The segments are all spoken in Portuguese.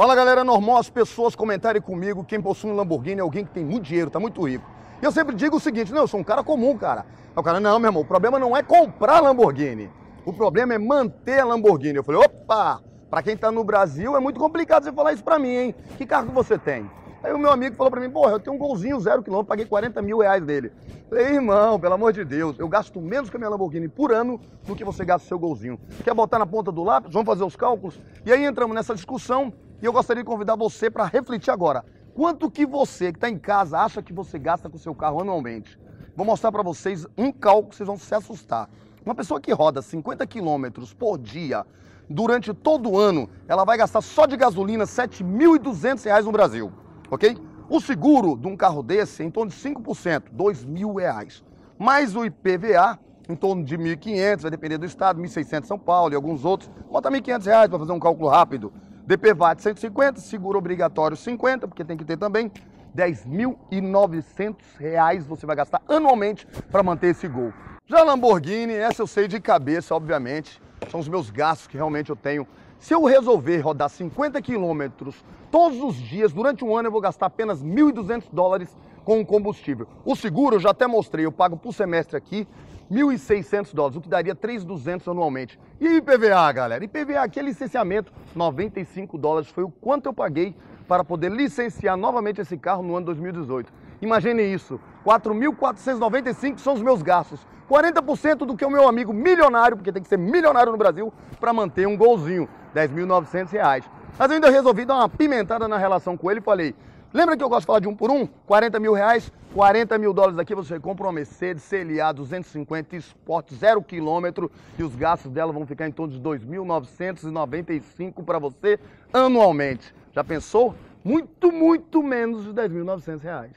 Fala galera, normal as pessoas comentarem comigo quem possui um Lamborghini é alguém que tem muito dinheiro, tá muito rico. E eu sempre digo o seguinte, não, eu sou um cara comum, cara. O cara, não, meu irmão, o problema não é comprar Lamborghini. O problema é manter a Lamborghini. Eu falei, opa, pra quem tá no Brasil é muito complicado você falar isso pra mim, hein? Que carro que você tem? Aí o meu amigo falou pra mim, porra, eu tenho um golzinho zero quilômetro, paguei 40 mil reais dele. Falei, irmão, pelo amor de Deus, eu gasto menos que a minha Lamborghini por ano do que você gasta o seu golzinho. Quer botar na ponta do lápis? Vamos fazer os cálculos? E aí entramos nessa discussão e eu gostaria de convidar você para refletir agora. Quanto que você que está em casa acha que você gasta com o seu carro anualmente? Vou mostrar para vocês um cálculo que vocês vão se assustar. Uma pessoa que roda 50 quilômetros por dia durante todo o ano, ela vai gastar só de gasolina R$ 7.200 no Brasil, ok? O seguro de um carro desse é em torno de 5%, R$ 2.000. Mais o IPVA, em torno de 1.500, vai depender do estado, 1.600 São Paulo e alguns outros. Bota R$ 1.500 para fazer um cálculo rápido. DPVAT 150, seguro obrigatório 50, porque tem que ter também. R$ 10.900 você vai gastar anualmente para manter esse gol. Já a Lamborghini, essa eu sei de cabeça, obviamente. São os meus gastos que realmente eu tenho. Se eu resolver rodar 50 quilômetros todos os dias, durante um ano, eu vou gastar apenas 1.200 dólares com o combustível. O seguro eu já até mostrei, eu pago por semestre aqui, 1.600 dólares, o que daria 3.200 anualmente. E IPVA, galera? IPVA aqui é licenciamento, 95 dólares foi o quanto eu paguei para poder licenciar novamente esse carro no ano 2018. Imagine isso, 4.495 são os meus gastos, 40% do que o meu amigo milionário, porque tem que ser milionário no Brasil para manter um golzinho, 10.900 reais. Mas eu ainda resolvi dar uma pimentada na relação com ele e falei, Lembra que eu gosto de falar de um por um? 40 mil reais, 40 mil dólares aqui, você compra uma Mercedes CLA 250 Sport, zero quilômetro, e os gastos dela vão ficar em torno de 2.995 para você anualmente. Já pensou? Muito, muito menos de 10.900 reais.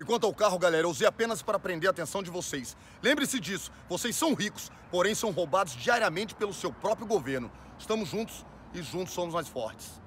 E quanto ao carro, galera, eu usei apenas para prender a atenção de vocês. Lembre-se disso, vocês são ricos, porém são roubados diariamente pelo seu próprio governo. Estamos juntos e juntos somos mais fortes.